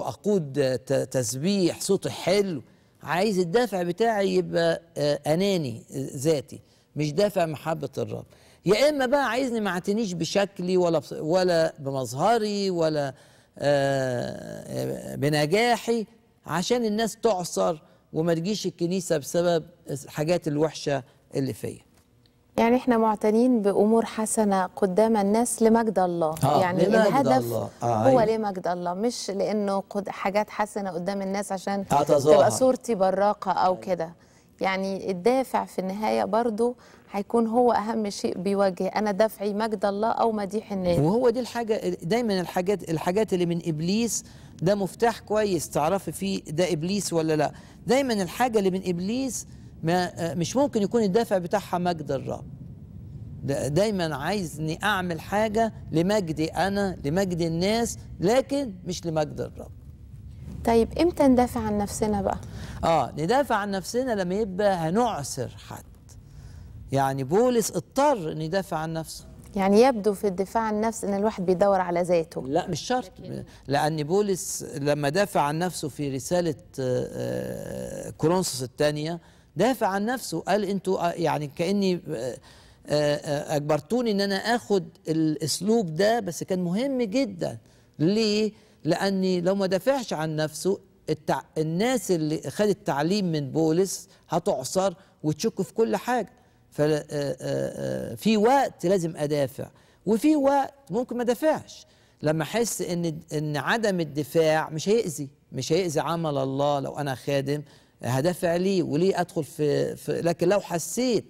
اقود تسبيح صوتي حلو عايز الدافع بتاعي يبقى اناني ذاتي مش دافع محبه الرب يا اما بقى عايزني ما اعتنيش بشكلي ولا ولا بمظهري ولا آه، بنجاحي عشان الناس تعصر وما تجيش الكنيسه بسبب الحاجات الوحشه اللي فيا يعني احنا معتنين بامور حسنه قدام الناس لمجد الله آه يعني لمجد الهدف الله. آه هو أيوه. لمجد الله مش لانه قد حاجات حسنه قدام الناس عشان أتظاهر. تبقى صورتي براقه او كده يعني الدافع في النهايه برضو هيكون هو اهم شيء بيواجه انا دافعي مجد الله او مديح الناس وهو دي الحاجه دايما الحاجات الحاجات اللي من ابليس ده مفتاح كويس تعرفي فيه ده ابليس ولا لا دايما الحاجه اللي من ابليس ما مش ممكن يكون الدافع بتاعها مجد الرب دايما عايزني اعمل حاجه لمجدي انا لمجد الناس لكن مش لمجد الرب طيب امتى ندافع عن نفسنا بقى اه ندافع عن نفسنا لما يبقى هنعسر حد يعني بولس اضطر أن يدافع عن نفسه يعني يبدو في الدفاع عن النفس ان الواحد بيدور على ذاته لا مش شرط لان بولس لما دافع عن نفسه في رساله آه، آه، كورنثوس الثانيه دافع عن نفسه قال انتوا آه، يعني كاني اجبرتوني ان انا اخد الاسلوب ده بس كان مهم جدا ليه لاني لو ما دافعش عن نفسه الناس اللي خدت تعليم من بولس هتعصر وتشك في كل حاجه ففي آه، آه، آه، وقت لازم ادافع وفي وقت ممكن ما ادافعش لما احس ان ان عدم الدفاع مش هيأذي مش هيأذي عمل الله لو انا خادم هدافع ليه وليه ادخل في, في لكن لو حسيت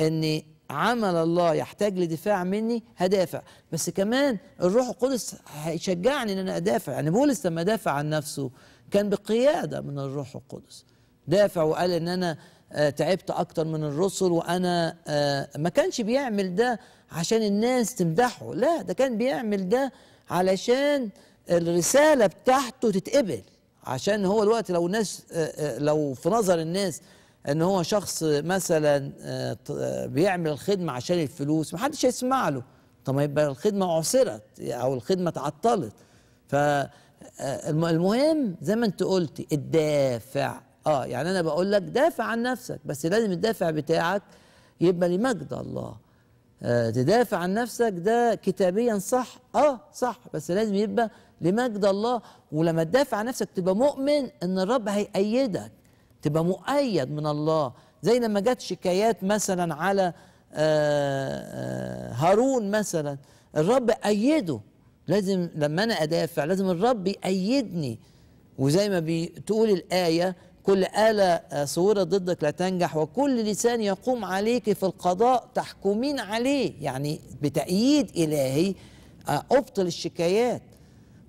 ان عمل الله يحتاج لدفاع مني هدافع بس كمان الروح القدس هيشجعني ان انا ادافع يعني بولس لما دافع عن نفسه كان بقياده من الروح القدس دافع وقال ان انا آه، تعبت اكتر من الرسل وانا آه، ما كانش بيعمل ده عشان الناس تمدحه لا ده كان بيعمل ده علشان الرساله بتاعته تتقبل عشان هو الوقت لو الناس آه، لو في نظر الناس ان هو شخص مثلا بيعمل الخدمه عشان الفلوس محدش هيسمع له طب ما يبقى الخدمه عسرت او الخدمه اتعطلت فالمهم زي ما انت قلتي الدافع اه يعني انا بقول لك دافع عن نفسك بس لازم الدافع بتاعك يبقى لمجد الله آه تدافع عن نفسك ده كتابيا صح اه صح بس لازم يبقى لمجد الله ولما تدافع عن نفسك تبقى مؤمن ان الرب هيأيدك تبقى مؤيد من الله زي لما جت شكايات مثلا على آه آه هارون مثلا الرب أيده لازم لما أنا أدافع لازم الرب يأيدني وزي ما بتقول الآية كل آلة آه، صورة ضدك لا تنجح وكل لسان يقوم عليك في القضاء تحكمين عليه يعني بتأييد إلهي أبطل آه، الشكايات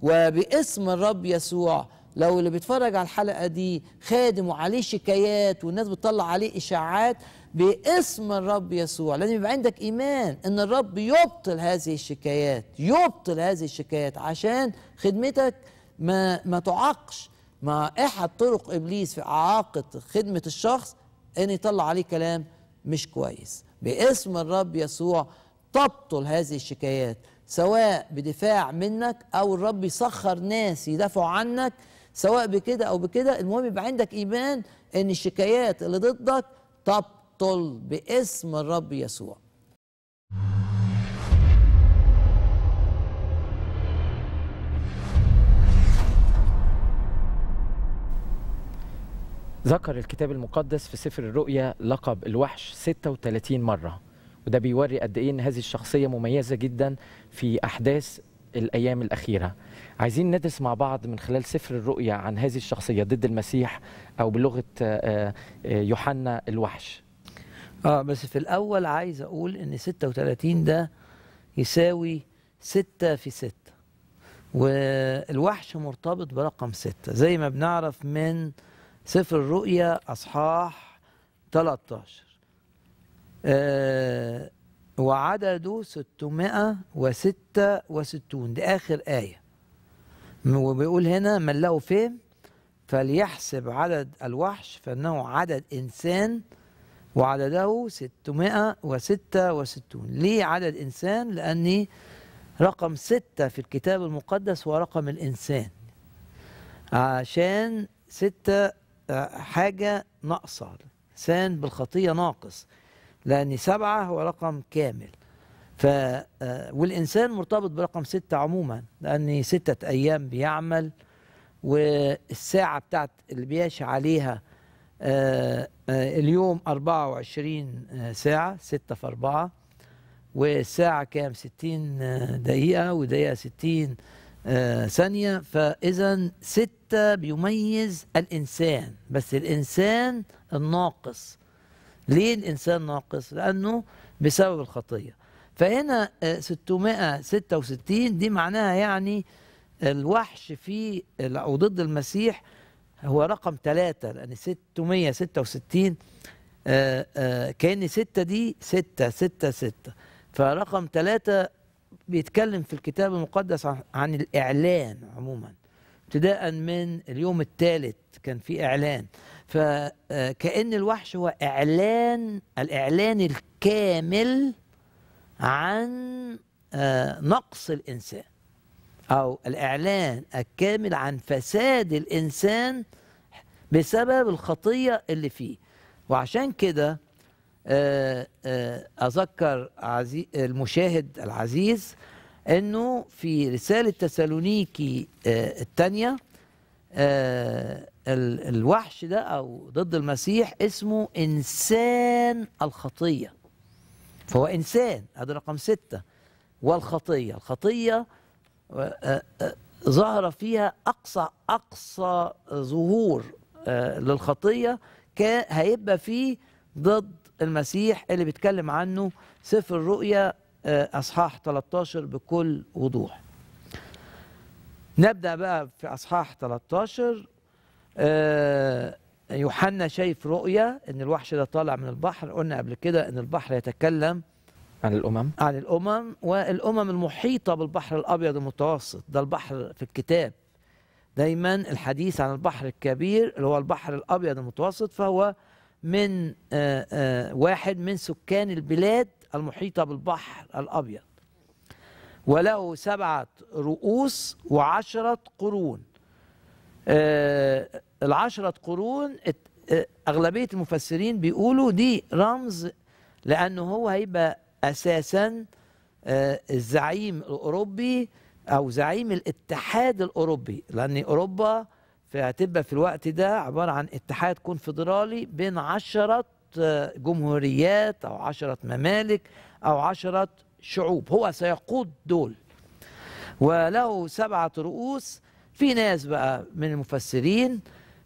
وباسم الرب يسوع لو اللي بيتفرج على الحلقة دي خادم وعليه شكايات والناس بتطلع عليه إشاعات باسم الرب يسوع لازم يبقى عندك إيمان إن الرب يبطل هذه الشكايات يبطل هذه الشكايات عشان خدمتك ما ما تعقش ما احد طرق ابليس في اعاقه خدمه الشخص ان يطلع عليه كلام مش كويس باسم الرب يسوع تبطل هذه الشكايات سواء بدفاع منك او الرب يسخر ناس يدافعوا عنك سواء بكده او بكده المهم يبقى عندك ايمان ان الشكايات اللي ضدك تبطل باسم الرب يسوع ذكر الكتاب المقدس في سفر الرؤيا لقب الوحش 36 مرة وده بيوري قد ايه ان هذه الشخصية مميزة جدا في احداث الايام الاخيرة عايزين ندرس مع بعض من خلال سفر الرؤيا عن هذه الشخصية ضد المسيح او بلغة آه، آه، يوحنا الوحش اه بس في الاول عايز اقول ان 36 ده يساوي 6 في 6 والوحش مرتبط برقم 6 زي ما بنعرف من سفر الرؤيا أصحاح 13 آه وعدده 666 دي آخر آية وبيقول هنا من له فهم فليحسب عدد الوحش فإنه عدد إنسان وعدده 666 ليه عدد إنسان؟ لأني رقم ستة في الكتاب المقدس هو رقم الإنسان عشان ستة حاجة ناقصة إنسان بالخطية ناقص لأن سبعة هو رقم كامل ف آه، والإنسان مرتبط برقم ستة عموما لأن ستة أيام بيعمل والساعة بتاعت اللي بيشي عليها آه، آه، اليوم 24 ساعة 6 في 4 والساعة كام 60 دقيقة ودقيقة 60 آه، ثانية فإذا ستة بيميز الإنسان بس الإنسان الناقص ليه الإنسان ناقص؟ لأنه بسبب الخطية فهنا 666 آه، دي معناها يعني الوحش في أو ضد المسيح هو رقم ثلاثة لأن 666 آه، كأن ستة دي ستة ستة ستة فرقم ثلاثة بيتكلم في الكتاب المقدس عن الإعلان عموما ابتداء من اليوم الثالث كان في إعلان فكأن آه، الوحش هو إعلان الإعلان الكامل عن آه، نقص الإنسان أو الإعلان الكامل عن فساد الإنسان بسبب الخطية اللي فيه وعشان كده آه، آه، أذكر المشاهد العزيز أنه في رسالة تسالونيكي آه، الثانية الوحش ده أو ضد المسيح اسمه إنسان الخطية فهو إنسان هذا رقم ستة والخطية الخطية ظهر فيها أقصى أقصى ظهور للخطية هيبقى فيه ضد المسيح اللي بيتكلم عنه سفر الرؤيا آه، اصحاح 13 بكل وضوح نبدا بقى في اصحاح 13 آه، يوحنا شايف رؤيا ان الوحش ده طالع من البحر قلنا قبل كده ان البحر يتكلم عن الامم عن الامم والامم المحيطه بالبحر الابيض المتوسط ده البحر في الكتاب دايما الحديث عن البحر الكبير اللي هو البحر الابيض المتوسط فهو من آه، آه، واحد من سكان البلاد المحيطة بالبحر الأبيض وله سبعة رؤوس وعشرة قرون آه، العشرة قرون أغلبية المفسرين بيقولوا دي رمز لأنه هو هيبقى أساسا الزعيم الأوروبي أو زعيم الاتحاد الأوروبي لأن أوروبا فهتبقى في الوقت ده عبارة عن اتحاد كونفدرالي بين عشرة آه، جمهوريات أو عشرة ممالك أو عشرة شعوب هو سيقود دول وله سبعة رؤوس في ناس بقى من المفسرين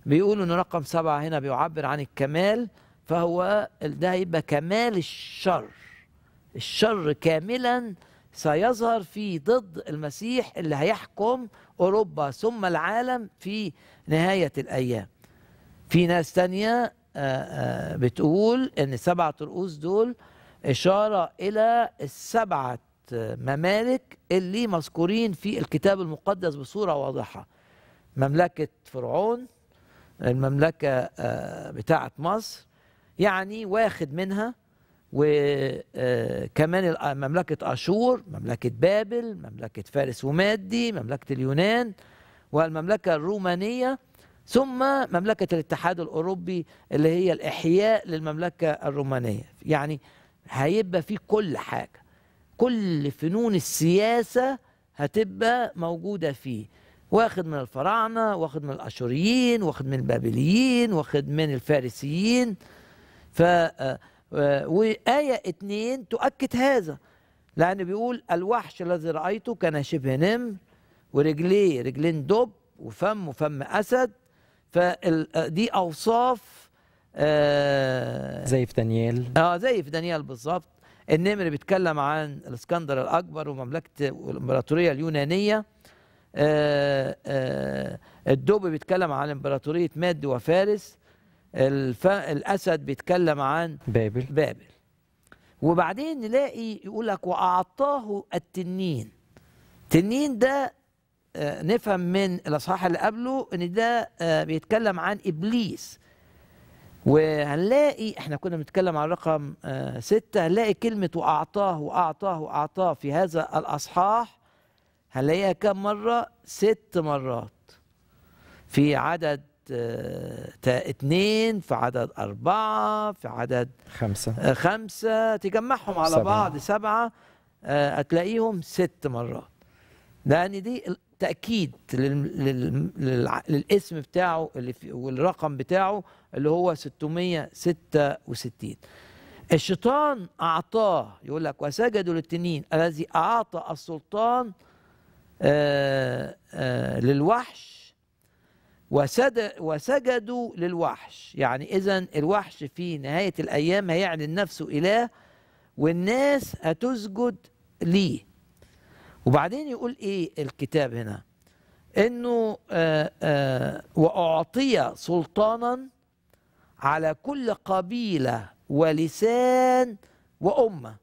بيقولوا ان رقم سبعة هنا بيعبر عن الكمال فهو ده هيبقى كمال الشر الشر كاملا سيظهر في ضد المسيح اللي هيحكم أوروبا ثم العالم في نهاية الأيام في ناس تانية آه، آه، بتقول أن السبعة رؤوس دول إشارة إلى السبعة ممالك اللي مذكورين في الكتاب المقدس بصورة واضحة مملكة فرعون المملكة آه، بتاعة مصر يعني واخد منها وكمان آه، مملكة أشور مملكة بابل مملكة فارس ومادي مملكة اليونان والمملكة الرومانية ثم مملكة الاتحاد الأوروبي اللي هي الإحياء للمملكة الرومانية يعني هيبقى فيه كل حاجة كل فنون السياسة هتبقى موجودة فيه واخد من الفراعنة واخد من الأشوريين واخد من البابليين واخد من الفارسيين ف آه، آه، وآية اتنين تؤكد هذا لأن بيقول الوحش الذي رأيته كان شبه نمر ورجليه رجلين دب وفم وفم أسد فدي آه، أوصاف آه زي في دانيال اه زي في دانيال بالظبط النمر بيتكلم عن الاسكندر الأكبر ومملكة الإمبراطورية اليونانية آه آه الدب بيتكلم عن إمبراطورية ماد وفارس الف... الاسد بيتكلم عن بابل بابل وبعدين نلاقي يقول لك واعطاه التنين التنين ده آه، نفهم من الاصحاح اللي قبله ان ده آه، بيتكلم عن ابليس وهنلاقي احنا كنا بنتكلم على رقم آه، ستة هنلاقي كلمة وأعطاه وأعطاه وأعطاه في هذا الأصحاح هنلاقيها كم مرة؟ ست مرات في عدد اثنين في عدد أربعة في عدد خمسة آه، خمسة تجمعهم على سبعة. بعض سبعة آه، هتلاقيهم ست مرات لأن دي تأكيد للاسم بتاعه اللي في والرقم بتاعه اللي هو 666 الشيطان أعطاه يقول لك وسجدوا للتنين الذي أعطى السلطان آآ آه، آآ للوحش وسد وسجدوا للوحش يعني إذا الوحش في نهاية الأيام هيعلن نفسه إله والناس هتسجد ليه وبعدين يقول إيه الكتاب هنا إنه آآ آه، آآ آه، وأعطي سلطانا على كل قبيلة ولسان وأمة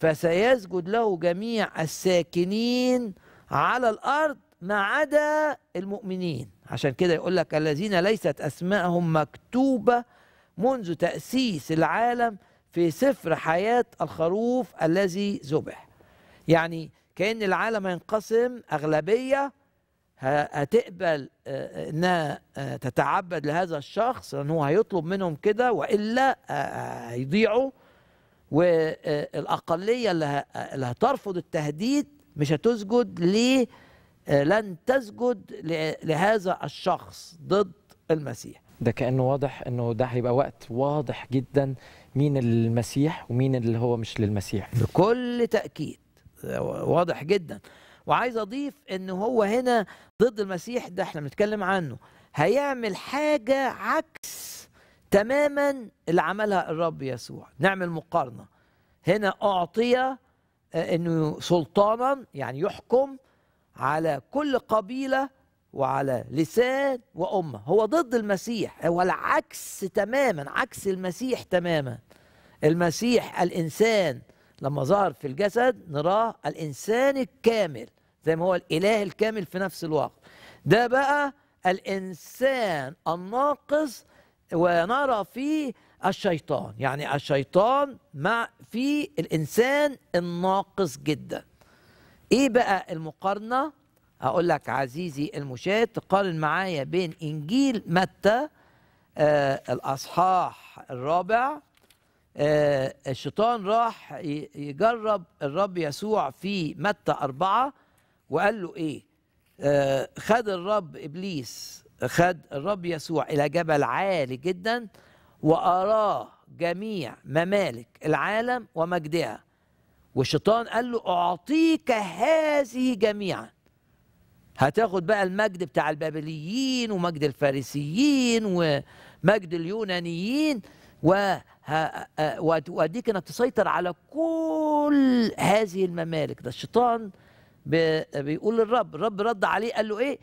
فسيسجد له جميع الساكنين على الأرض ما عدا المؤمنين عشان كده يقول لك الذين ليست أسماءهم مكتوبة منذ تأسيس العالم في سفر حياة الخروف الذي ذبح يعني كأن العالم ينقسم أغلبية هتقبل آه، آه، انها آه، تتعبد لهذا الشخص لان هو هيطلب منهم كده والا هيضيعوا والاقليه اللي هترفض التهديد مش هتسجد ليه لن تسجد لهذا الشخص ضد المسيح ده كانه واضح انه ده هيبقى وقت واضح جدا مين المسيح ومين اللي هو مش للمسيح بكل تاكيد واضح جدا وعايز اضيف ان هو هنا ضد المسيح ده احنا بنتكلم عنه هيعمل حاجه عكس تماما اللي عملها الرب يسوع نعمل مقارنه هنا اعطي آه، انه سلطانا يعني يحكم على كل قبيلة وعلى لسان وأمة هو ضد المسيح هو العكس تماما عكس المسيح تماما المسيح الإنسان لما ظهر في الجسد نراه الإنسان الكامل زي ما هو الإله الكامل في نفس الوقت ده بقى الإنسان الناقص ونرى فيه الشيطان يعني الشيطان مع في الإنسان الناقص جدا ايه بقى المقارنه اقول لك عزيزي المشاهد تقارن معايا بين انجيل متى آه الاصحاح الرابع آه الشيطان راح يجرب الرب يسوع في متى أربعة وقال له إيه آه خد الرب إبليس خد الرب يسوع إلى جبل عالي جدا وأراه جميع ممالك العالم ومجدها والشيطان قال له أعطيك هذه جميعا هتاخد بقى المجد بتاع البابليين ومجد الفارسيين ومجد اليونانيين وأديك أنك تسيطر على كل هذه الممالك ده الشيطان بيقول للرب الرب رد عليه قال له إيه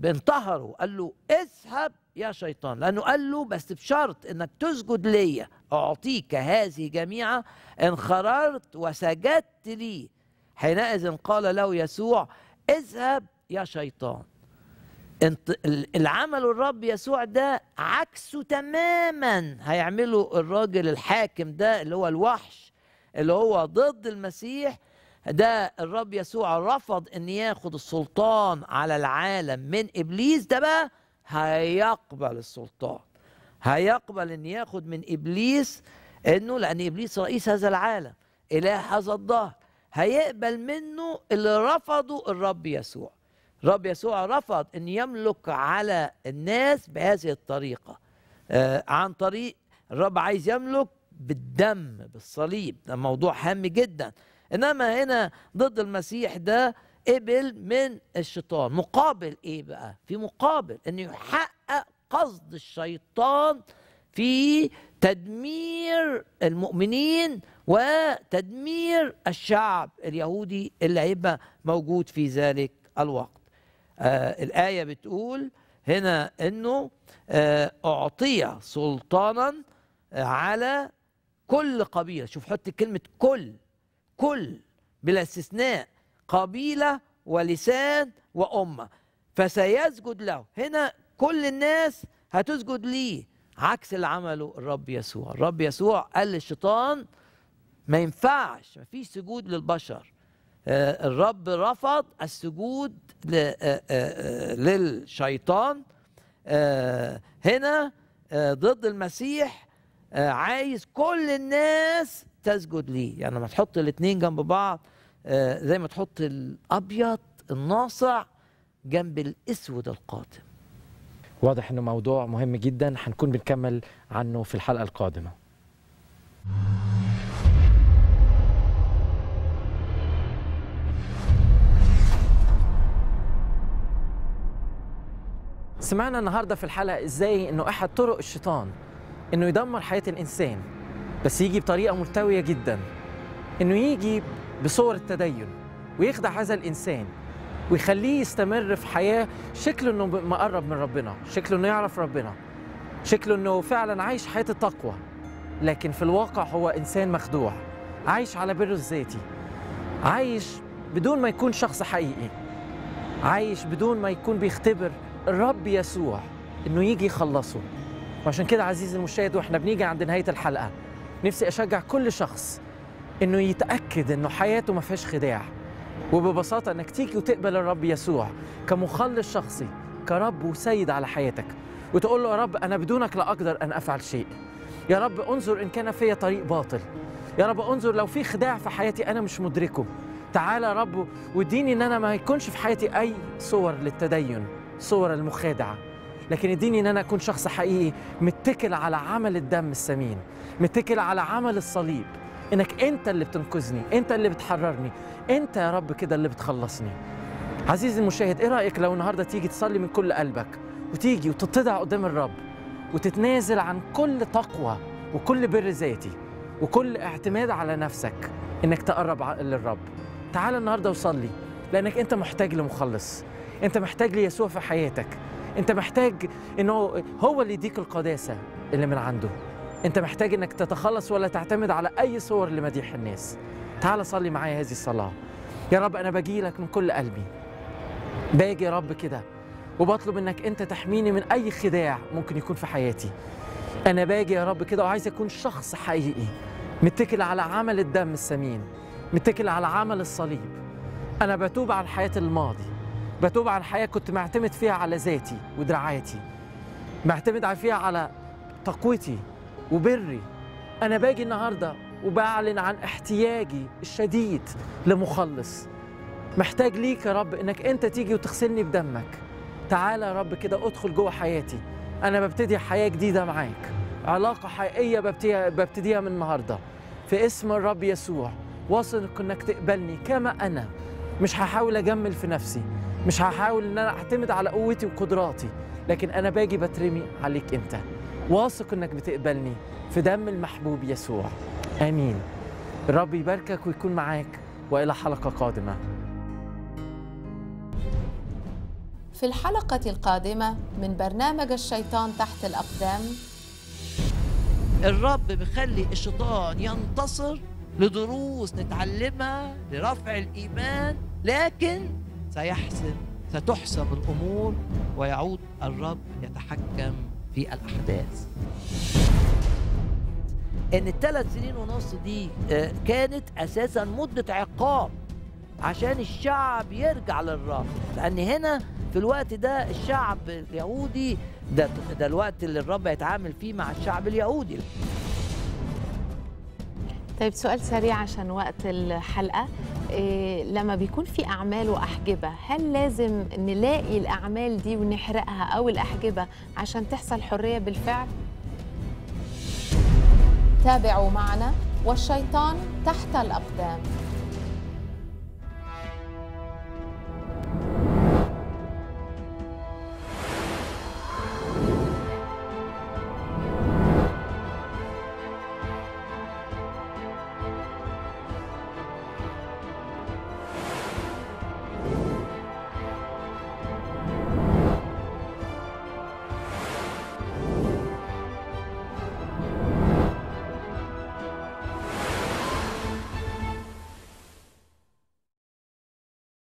بانتهره قال له اذهب يا شيطان لأنه قال له بس بشرط أنك تسجد ليا أعطيك هذه جميعا إن خررت وسجدت لي حينئذ قال له يسوع اذهب يا شيطان انت العمل الرب يسوع ده عكسه تماما هيعمله الراجل الحاكم ده اللي هو الوحش اللي هو ضد المسيح ده الرب يسوع رفض ان ياخد السلطان على العالم من ابليس ده بقى هيقبل السلطان هيقبل ان ياخد من ابليس انه لان ابليس رئيس هذا العالم اله هذا الظهر هيقبل منه اللي رفضوا الرب يسوع الرب يسوع رفض ان يملك على الناس بهذه الطريقه آه عن طريق الرب عايز يملك بالدم بالصليب ده موضوع هام جدا انما هنا ضد المسيح ده قبل من الشيطان مقابل ايه بقى في مقابل انه يحقق قصد الشيطان في تدمير المؤمنين وتدمير الشعب اليهودي اللي هيبقى موجود في ذلك الوقت آه الآية بتقول هنا أنه آه أعطي سلطانا آه، على كل قبيلة شوف حط كلمة كل كل بلا استثناء قبيلة ولسان وأمة فسيسجد له هنا كل الناس هتسجد ليه عكس اللي عمله الرب يسوع الرب يسوع قال للشيطان ما ينفعش ما فيش سجود للبشر آه، الرب رفض السجود آه، آه، للشيطان هنا ضد المسيح عايز كل الناس تسجد ليه يعني لما تحط الاثنين جنب بعض زي ما تحط الابيض الناصع جنب الاسود القاتم واضح انه موضوع مهم جدا هنكون بنكمل عنه في الحلقه القادمه سمعنا النهارده في الحلقه ازاي انه احد طرق الشيطان انه يدمر حياه الانسان بس يجي بطريقه ملتويه جدا انه يجي بصور التدين ويخدع هذا الانسان ويخليه يستمر في حياه شكله انه مقرب من ربنا شكله انه يعرف ربنا شكله انه فعلا عايش حياه التقوى لكن في الواقع هو انسان مخدوع عايش على بره الذاتي عايش بدون ما يكون شخص حقيقي عايش بدون ما يكون بيختبر الرب يسوع انه يجي يخلصه وعشان كده عزيزي المشاهد واحنا بنيجي عند نهايه الحلقه نفسي اشجع كل شخص انه يتاكد انه حياته ما فيهاش خداع وببساطة أنك تيجي وتقبل الرب يسوع كمخلص شخصي كرب وسيد على حياتك وتقول له يا رب أنا بدونك لا أقدر أن أفعل شيء يا رب انظر إن كان في طريق باطل يا رب انظر لو في خداع في حياتي أنا مش مدركه تعالى يا رب واديني إن أنا ما يكونش في حياتي أي صور للتدين صور المخادعة لكن اديني ان انا اكون شخص حقيقي متكل على عمل الدم السمين متكل على عمل الصليب انك انت اللي بتنقذني انت اللي بتحررني انت يا رب كده اللي بتخلصني عزيزي المشاهد ايه رايك لو النهارده تيجي تصلي من كل قلبك وتيجي وتتضع قدام الرب وتتنازل عن كل تقوى وكل بر ذاتي وكل اعتماد على نفسك انك تقرب للرب تعال النهارده وصلي لانك انت محتاج لمخلص انت محتاج ليسوع في حياتك انت محتاج انه هو اللي يديك القداسه اللي من عنده انت محتاج انك تتخلص ولا تعتمد على اي صور لمديح الناس تعال صلي معايا هذه الصلاه يا رب انا باجي لك من كل قلبي باجي يا رب كده وبطلب انك انت تحميني من اي خداع ممكن يكون في حياتي انا باجي يا رب كده وعايز اكون شخص حقيقي متكل على عمل الدم السمين متكل على عمل الصليب انا بتوب عن حياه الماضي بتوب عن حياه كنت معتمد فيها على ذاتي ودراعاتي معتمد فيها على تقويتي وبري أنا باجي النهاردة وبعلن عن احتياجي الشديد لمخلص محتاج ليك يا رب إنك أنت تيجي وتغسلني بدمك تعالى يا رب كده أدخل جوه حياتي أنا ببتدي حياة جديدة معاك علاقة حقيقية ببتديها من النهاردة في اسم الرب يسوع واثق إنك تقبلني كما أنا مش هحاول أجمل في نفسي مش هحاول إن أنا أعتمد على قوتي وقدراتي لكن أنا باجي بترمي عليك أنت واثق انك بتقبلني في دم المحبوب يسوع امين الرب يباركك ويكون معاك والى حلقه قادمه في الحلقه القادمه من برنامج الشيطان تحت الاقدام الرب بيخلي الشيطان ينتصر لدروس نتعلمها لرفع الايمان لكن سيحسم ستحسم الامور ويعود الرب يتحكم في الأحداث إن الثلاث سنين ونص دي آه، كانت أساسا مدة عقاب عشان الشعب يرجع للرب لأن هنا في الوقت ده الشعب اليهودي ده, ده الوقت اللي الرب يتعامل فيه مع الشعب اليهودي طيب سؤال سريع عشان وقت الحلقه إيه لما بيكون في اعمال واحجبه هل لازم نلاقي الاعمال دي ونحرقها او الاحجبه عشان تحصل حريه بالفعل تابعوا معنا والشيطان تحت الاقدام